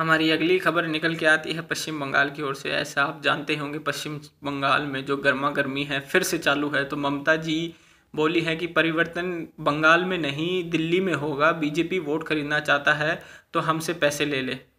हमारी अगली खबर निकल के आती है पश्चिम बंगाल की ओर से ऐसा आप जानते होंगे पश्चिम बंगाल में जो गर्मा गर्मी है फिर से चालू है तो ममता जी बोली है कि परिवर्तन बंगाल में नहीं दिल्ली में होगा बीजेपी वोट खरीदना चाहता है तो हमसे पैसे ले ले